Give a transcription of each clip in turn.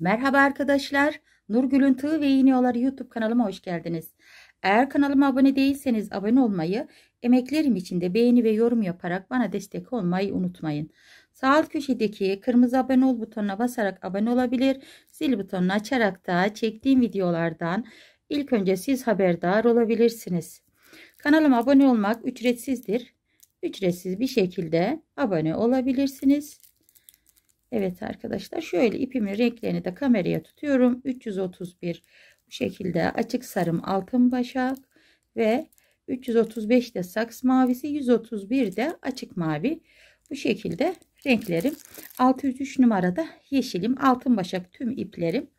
Merhaba arkadaşlar. Nurgül'ün Tığ ve İğniyoları YouTube kanalıma hoş geldiniz. Eğer kanalıma abone değilseniz abone olmayı, emeklerim için de beğeni ve yorum yaparak bana destek olmayı unutmayın. Sağ alt köşedeki kırmızı abone ol butonuna basarak abone olabilir, zil butonunu açarak da çektiğim videolardan ilk önce siz haberdar olabilirsiniz. Kanalıma abone olmak ücretsizdir. Ücretsiz bir şekilde abone olabilirsiniz. Evet arkadaşlar şöyle ipimin renklerini de kameraya tutuyorum. 331 bu şekilde açık sarım altın başak ve 335 de saks mavisi 131 de açık mavi. Bu şekilde renklerim 603 numarada yeşilim altın başak tüm iplerim.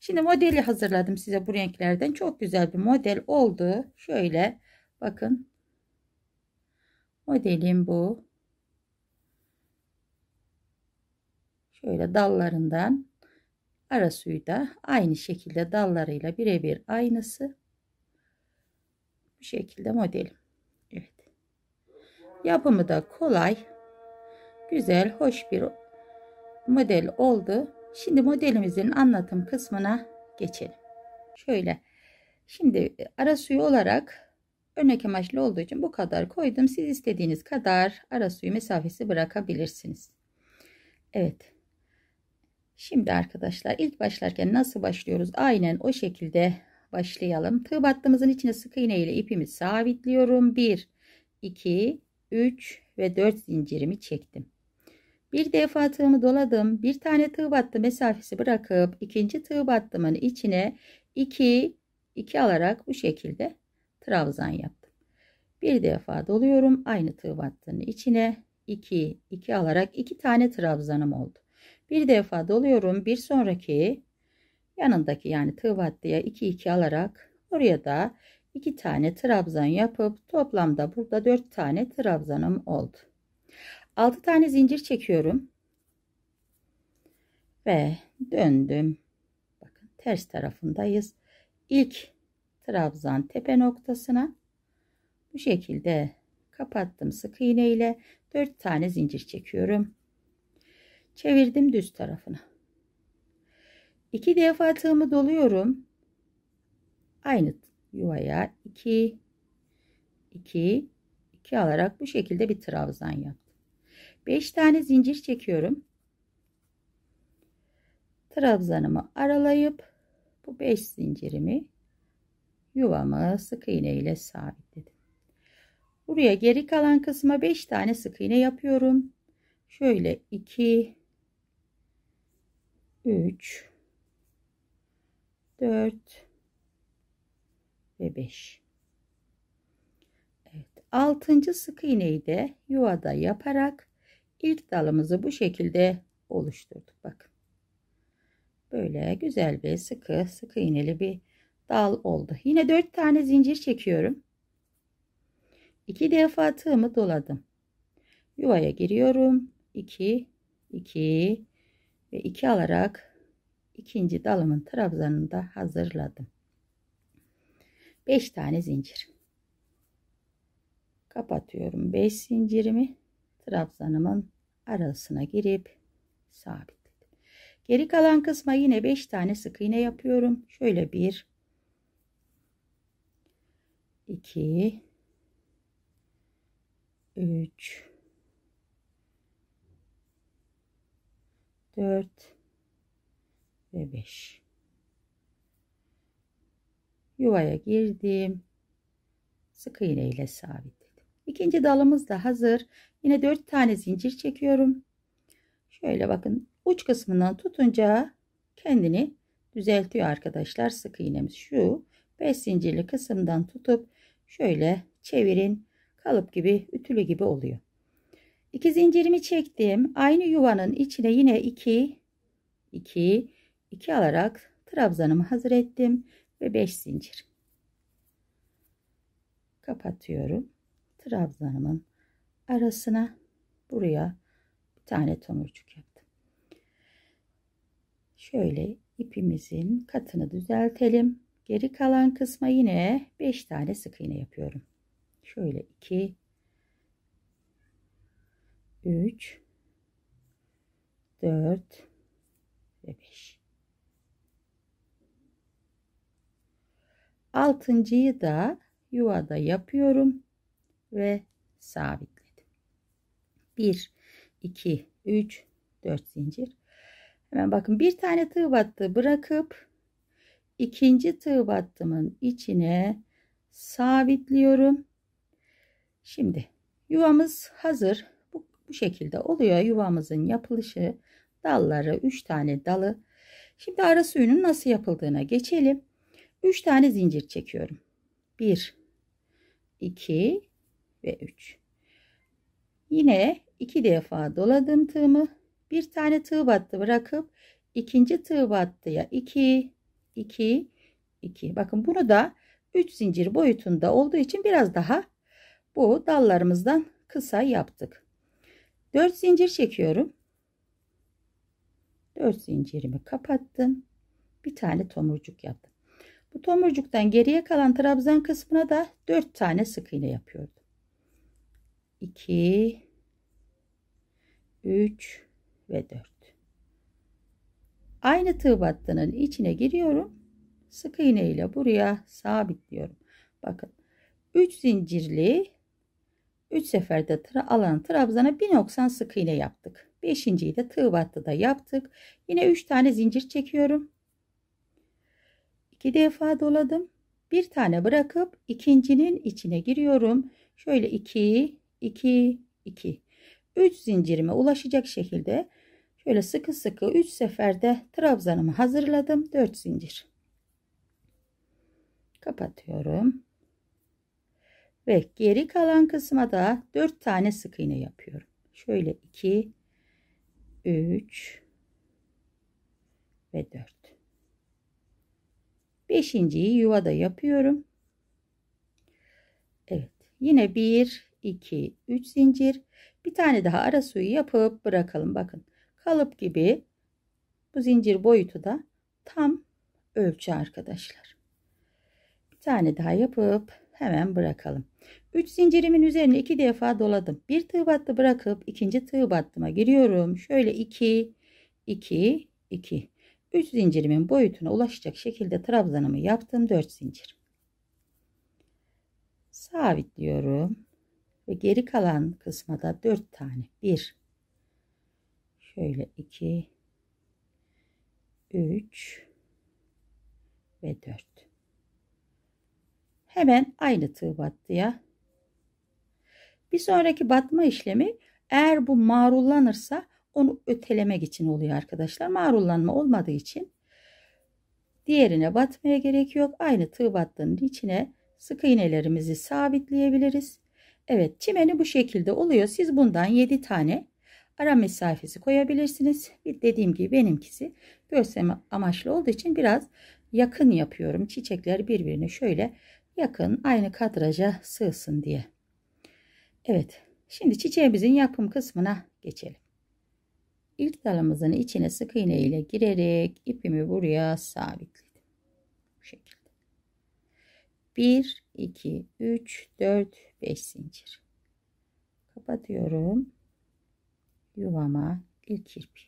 Şimdi modeli hazırladım size bu renklerden. Çok güzel bir model oldu. Şöyle bakın. Modelim bu. Şöyle dallarından ara suyu da aynı şekilde dallarıyla birebir aynısı. Bu şekilde modelim. Evet. Yapımı da kolay, güzel, hoş bir model oldu. Şimdi modelimizin anlatım kısmına geçelim. Şöyle. Şimdi ara suyu olarak örnek amaçlı olduğu için bu kadar koydum. Siz istediğiniz kadar ara suyu mesafesi bırakabilirsiniz. Evet. Şimdi arkadaşlar ilk başlarken nasıl başlıyoruz? Aynen o şekilde başlayalım. Tığ battığımızın içine sık iğne ile ipimi sabitliyorum. 1, 2, 3 ve 4 zincirimi çektim. Bir defa tığımı doladım. Bir tane tığ battı mesafesi bırakıp ikinci tığ battımın içine 2, 2 alarak bu şekilde trabzan yaptım. Bir defa doluyorum. Aynı tığ battığının içine 2, 2 alarak 2 tane trabzanım oldu. Bir defa doluyorum. Bir sonraki yanındaki yani tığ vattiye 2 2 alarak oraya da 2 tane trabzan yapıp toplamda burada 4 tane trabzanım oldu. 6 tane zincir çekiyorum. Ve döndüm. Bakın ters tarafındayız. İlk trabzan tepe noktasına bu şekilde kapattım sık iğne ile 4 tane zincir çekiyorum. Çevirdim düz tarafına. İki defa tığımı doluyorum. Aynı yuvaya 2 2 2 alarak bu şekilde bir trabzan yaptım. 5 tane zincir çekiyorum. Trabzanımı aralayıp bu 5 zincirimi yuvamı sık iğne ile sabitledim. Buraya geri kalan kısma 5 tane sık iğne yapıyorum. Şöyle 2 3 4 ve 5 Evet, 6. sık iğneyi de yuvada yaparak ilk dalımızı bu şekilde oluşturduk. Bak, Böyle güzel bir sıkı sıkı iğneli bir dal oldu. Yine 4 tane zincir çekiyorum. 2 defa tığımı doladım. Yuvaya giriyorum. 2 2 ve 2 alarak ikinci dalımın trabzanını da hazırladım. 5 tane zincir. Kapatıyorum 5 zincirimi. Trabzanımın arasına girip sabitledim. Geri kalan kısma yine 5 tane sık iğne yapıyorum. Şöyle bir, 2 3 4 ve 5 yuvaya girdim sık iğne ile sabitledim ikinci dalımız da hazır yine 4 tane zincir çekiyorum şöyle bakın uç kısmından tutunca kendini düzeltiyor arkadaşlar sık iğnemiz şu 5 zincirli kısımdan tutup şöyle çevirin kalıp gibi ütülü gibi oluyor 2 zincirimi çektim. Aynı yuvanın içine yine 2 2 2 alarak trabzanımı hazır ettim ve 5 zincir. Kapatıyorum. Trabzanımın arasına buraya bir tane tomurcuk yaptım. Şöyle ipimizin katını düzeltelim. Geri kalan kısma yine 5 tane sık iğne yapıyorum. Şöyle 2 3 4 ve 5 altıncıyı da yuvada yapıyorum ve sabitledim 1 2 3 4 zincir hemen bakın bir tane tığ battı bırakıp ikinci tığ battımın içine sabitliyorum şimdi yuvamız hazır bu şekilde oluyor yuvamızın yapılışı. Dalları 3 tane dalı. Şimdi ara suyunun nasıl yapıldığına geçelim. 3 tane zincir çekiyorum. 1 2 ve 3. Yine 2 defa doladım tığımı. Bir tane tığ battı bırakıp ikinci tığ battıya 2 2 2. Bakın bunu da 3 zincir boyutunda olduğu için biraz daha bu dallarımızdan kısa yaptık. 4 zincir çekiyorum. 4 zincirimi kapattım. Bir tane tomurcuk yaptım. Bu tomurcuktan geriye kalan trabzan kısmına da 4 tane sık iğne yapıyordum. 2 3 ve 4. Aynı tığ battının içine giriyorum. Sık iğne ile buraya sabitliyorum. Bakın 3 zincirli 3 seferde tra alanı trabzana 1090 sık iğne yaptık. 5.yi de tığ battıda yaptık. Yine 3 tane zincir çekiyorum. 2 defa doladım. 1 tane bırakıp ikincinin içine giriyorum. Şöyle 2 2 2 3 zincirime ulaşacak şekilde şöyle sıkı sıkı 3 seferde trabzanımı hazırladım. 4 zincir. Kapatıyorum. Ve geri kalan kısma da 4 tane sık iğne yapıyorum. Şöyle 2, 3 ve 4. Beşinciyi yuvada yapıyorum. Evet. Yine 1, 2, 3 zincir. Bir tane daha ara suyu yapıp bırakalım. Bakın kalıp gibi bu zincir boyutu da tam ölçü arkadaşlar. Bir tane daha yapıp hemen bırakalım. 3 zincirimin üzerine 2 defa doladım. Bir tığ battı bırakıp ikinci tığ battıma giriyorum. Şöyle 2 2 2 3 zincirimin boyutuna ulaşacak şekilde trabzanımı yaptım. 4 zincir. Sabitliyorum ve geri kalan kısma da 4 tane. 1 şöyle 2 3 ve 4 hemen aynı tığ battıya. Bir sonraki batma işlemi eğer bu marullanırsa onu ötelemek için oluyor arkadaşlar. Marullanma olmadığı için diğerine batmaya gerek yok. Aynı tığ battığının içine sık iğnelerimizi sabitleyebiliriz. Evet çimeni bu şekilde oluyor. Siz bundan 7 tane ara mesafesi koyabilirsiniz. Dediğim gibi benimkisi gösterme amaçlı olduğu için biraz yakın yapıyorum. Çiçekler birbirine şöyle yakın aynı kadraja sığsın diye. Evet şimdi çiçeğimizin yapım kısmına geçelim. İlk dalımızın içine sık iğne ile girerek ipimi buraya sabitledim. Bu şekilde. 1, 2, 3, 4, 5 zincir. Kapatıyorum. Yuvama ilk kirpi.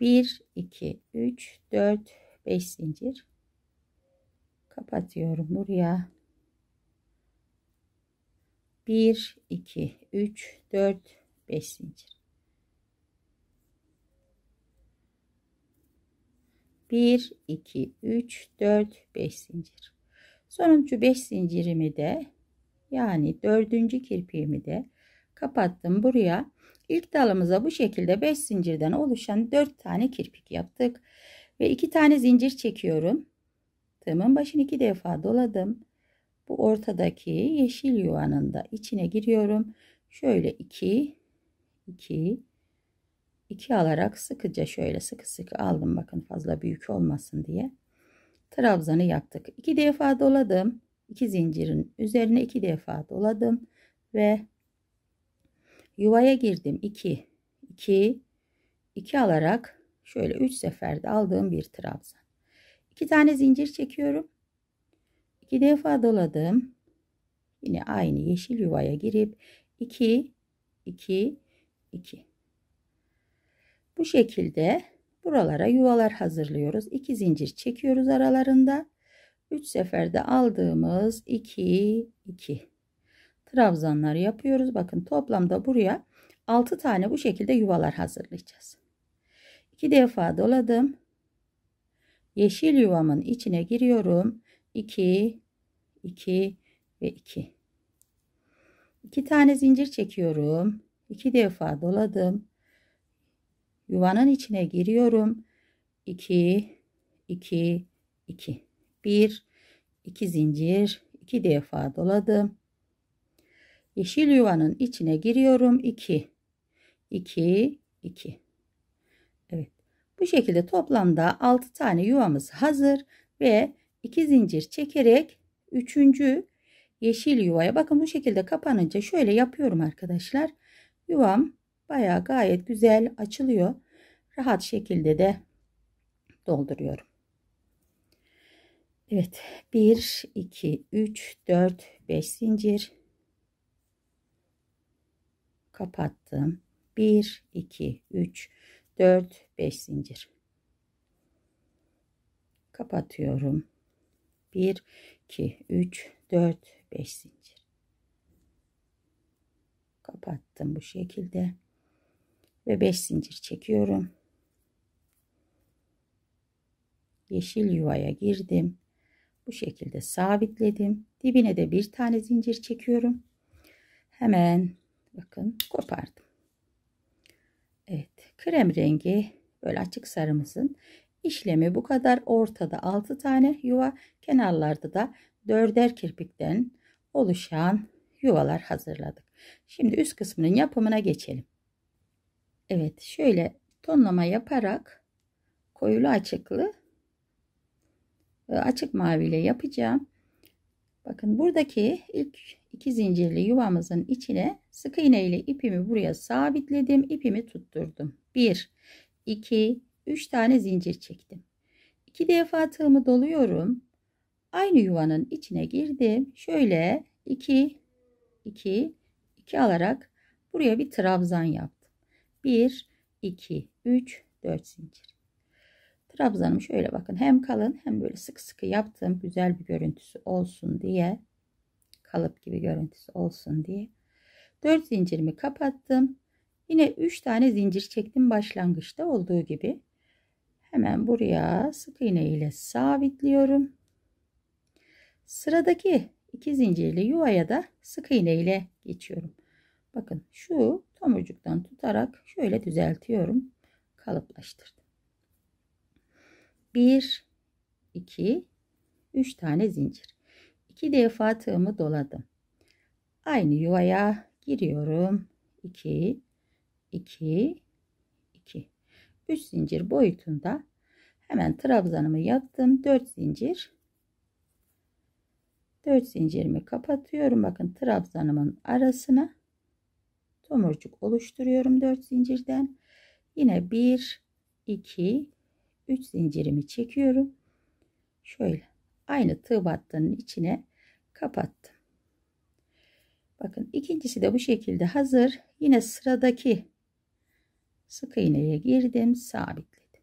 1, 2, 3, 4, 5 zincir kapatıyorum buraya 1 2 3 4 5 zincir 1 2 3 4 5 zincir sonuncu 5 zincirimi de yani dördüncü kirpiğimi de kapattım buraya ilk dalımıza bu şekilde 5 zincirden oluşan 4 tane kirpik yaptık ve 2 tane zincir çekiyorum Tığımın başını iki defa doladım. Bu ortadaki yeşil yuvanın da içine giriyorum. Şöyle iki, iki, iki alarak sıkıca şöyle sıkı sıkı aldım. Bakın fazla büyük olmasın diye. Trabzanı yaptık. İki defa doladım. İki zincirin üzerine iki defa doladım. Ve yuvaya girdim. 2, 2, 2 alarak şöyle 3 seferde aldığım bir trabzan iki tane zincir çekiyorum iki defa doladım yine aynı yeşil yuvaya girip 2 2 2 bu şekilde buralara yuvalar hazırlıyoruz 2 zincir çekiyoruz aralarında 3 seferde aldığımız 2 2 trabzanlar yapıyoruz bakın toplamda buraya 6 tane bu şekilde yuvalar hazırlayacağız 2 defa doladım yeşil yuvamın içine giriyorum. 2 2 ve 2. 2 tane zincir çekiyorum. 2 defa doladım. Yuvanın içine giriyorum. 2 2 2. 1 2 zincir, 2 defa doladım. Yeşil yuvanın içine giriyorum. 2 2 2 bu şekilde toplamda 6 tane yuvamız hazır ve 2 zincir çekerek 3. yeşil yuvaya bakın bu şekilde kapanınca şöyle yapıyorum arkadaşlar. Yuvam baya gayet güzel açılıyor. Rahat şekilde de dolduruyorum. Evet 1 2 3 4 5 zincir kapattım. 1 2 3 4 5 zincir kapatıyorum 1 2 3 4 5 zincir kapattım bu şekilde ve 5 zincir çekiyorum yeşil yuvaya girdim bu şekilde sabitledim dibine de bir tane zincir çekiyorum hemen bakın kopardım Evet krem rengi böyle açık sarımızın işlemi bu kadar. Ortada 6 tane yuva kenarlarda da 4'er kirpikten oluşan yuvalar hazırladık. Şimdi üst kısmının yapımına geçelim. Evet şöyle tonlama yaparak koyulu açıklı e, açık maviyle yapacağım. Bakın buradaki ilk iki zincirli yuvamızın içine sık iğne ile ipimi buraya sabitledim. ipimi tutturdum. 1 2 3 tane zincir çektim. 2 defa tığımı doluyorum. Aynı yuvanın içine girdim. Şöyle 2 2 2 alarak buraya bir trabzan yaptım. 1 2 3 4 zincir. Trabzanım şöyle bakın hem kalın hem böyle sık sıkı yaptığım güzel bir görüntüsü olsun diye kalıp gibi görüntüsü olsun diye 4 zincirimi kapattım. Yine 3 tane zincir çektim başlangıçta olduğu gibi. Hemen buraya sık iğne ile sabitliyorum. Sıradaki iki zincirli yuvaya da sık iğne ile geçiyorum. Bakın şu tomurcuktan tutarak şöyle düzeltiyorum. Kalıplaştırdım. 1 2 3 tane zincir. 2 defa tığımı doladım. Aynı yuvaya giriyorum. 2 2 2 3 zincir boyutunda hemen trabzanımı yaptım. 4 zincir 4 zincirimi kapatıyorum. Bakın trabzanımın arasına tomurcuk oluşturuyorum 4 zincirden. Yine 1 2 3 zincirimi çekiyorum. Şöyle aynı tığ battanın içine kapattım. Bakın ikincisi de bu şekilde hazır. Yine sıradaki sık iğneye girdim, sabitledim.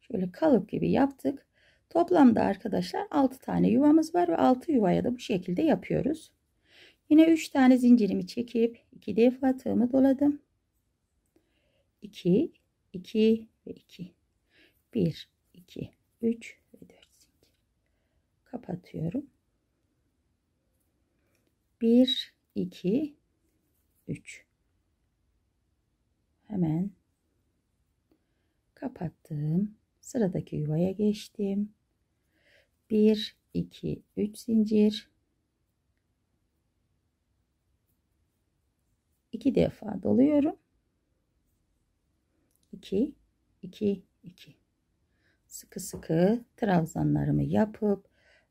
Şöyle kalıp gibi yaptık. Toplamda arkadaşlar 6 tane yuvamız var ve 6 yuvaya da bu şekilde yapıyoruz. Yine 3 tane zincirimi çekip 2 defa tığımı doladım. 2 2 ve 2 1 2 3 ve 4 zincir kapatıyorum 1 2 3 hemen kapattım sıradaki yuvaya geçtim 1 2 3 zincir 2 defa doluyorum 2 2 2 sıkı sıkı trabzanlarımı yapıp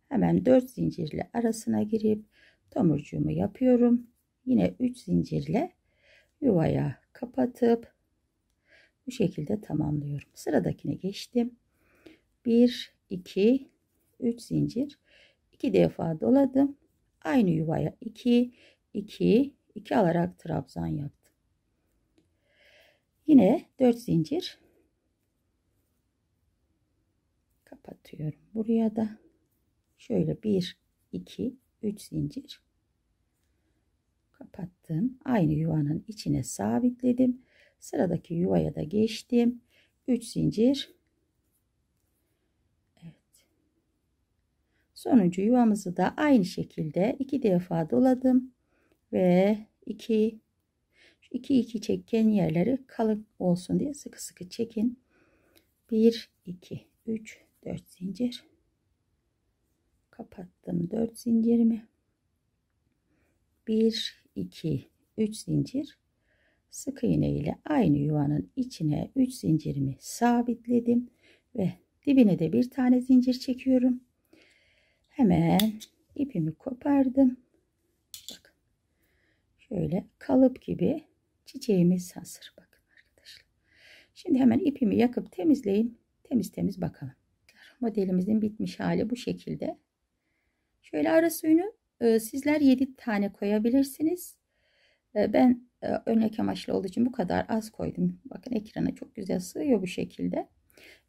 hemen 4 zincirle arasına girip tomurcuğumu yapıyorum yine 3 zincirle yuvaya kapatıp bu şekilde tamamlıyorum sıradakine geçtim 1 2 3 zincir 2 defa doladım aynı yuvaya 2 2 2 alarak trabzan yaptım yine 4 zincir kapatıyorum. Buraya da şöyle 1 2 3 zincir kapattım. Aynı yuvanın içine sabitledim. Sıradaki yuvaya da geçtim. 3 zincir. Evet. Sonuncu yuvamızı da aynı şekilde iki defa doladım ve 2 2 2 çekken yerleri kalın olsun diye sıkı sıkı çekin. 1 2 3 4 zincir kapattım 4 zincirimi 1 2 3 zincir sık iğne ile aynı yuvanın içine 3 zincirimi sabitledim ve dibine de bir tane zincir çekiyorum hemen ipimi kopardım bakın şöyle kalıp gibi çiçeğimiz hazır bakın arkadaşlar şimdi hemen ipimi yakıp temizleyin temiz temiz bakalım modelimizin bitmiş hali bu şekilde. Şöyle ara suyunu e, sizler 7 tane koyabilirsiniz. E, ben e, örnek amaçlı olduğu için bu kadar az koydum. Bakın ekrana çok güzel sığıyor bu şekilde.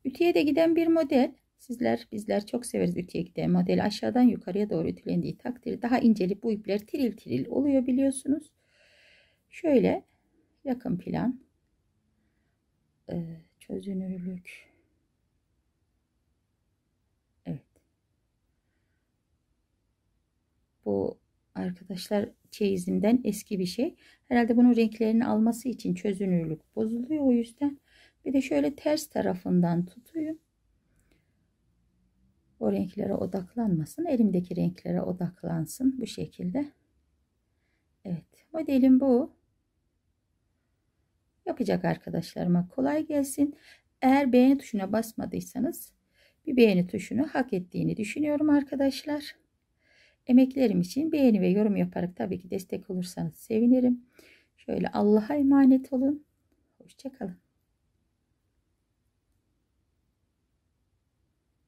Ütüye de giden bir model. Sizler bizler çok severiz ütüye giden modeli. Aşağıdan yukarıya doğru ütülendiği takdirde daha incelip bu ipler tiril tiril oluyor biliyorsunuz. Şöyle yakın plan çözünürlük Bu arkadaşlar çeyizimden eski bir şey. Herhalde bunun renklerini alması için çözünürlük bozuluyor o yüzden. Bir de şöyle ters tarafından tutayım. O renklere odaklanmasın. Elimdeki renklere odaklansın bu şekilde. Evet modelim bu. Yapacak arkadaşlarıma kolay gelsin. Eğer beğeni tuşuna basmadıysanız bir beğeni tuşunu hak ettiğini düşünüyorum arkadaşlar. Emeklerim için beğeni ve yorum yaparak tabii ki destek olursanız sevinirim. Şöyle Allah'a emanet olun. Hoşçakalın.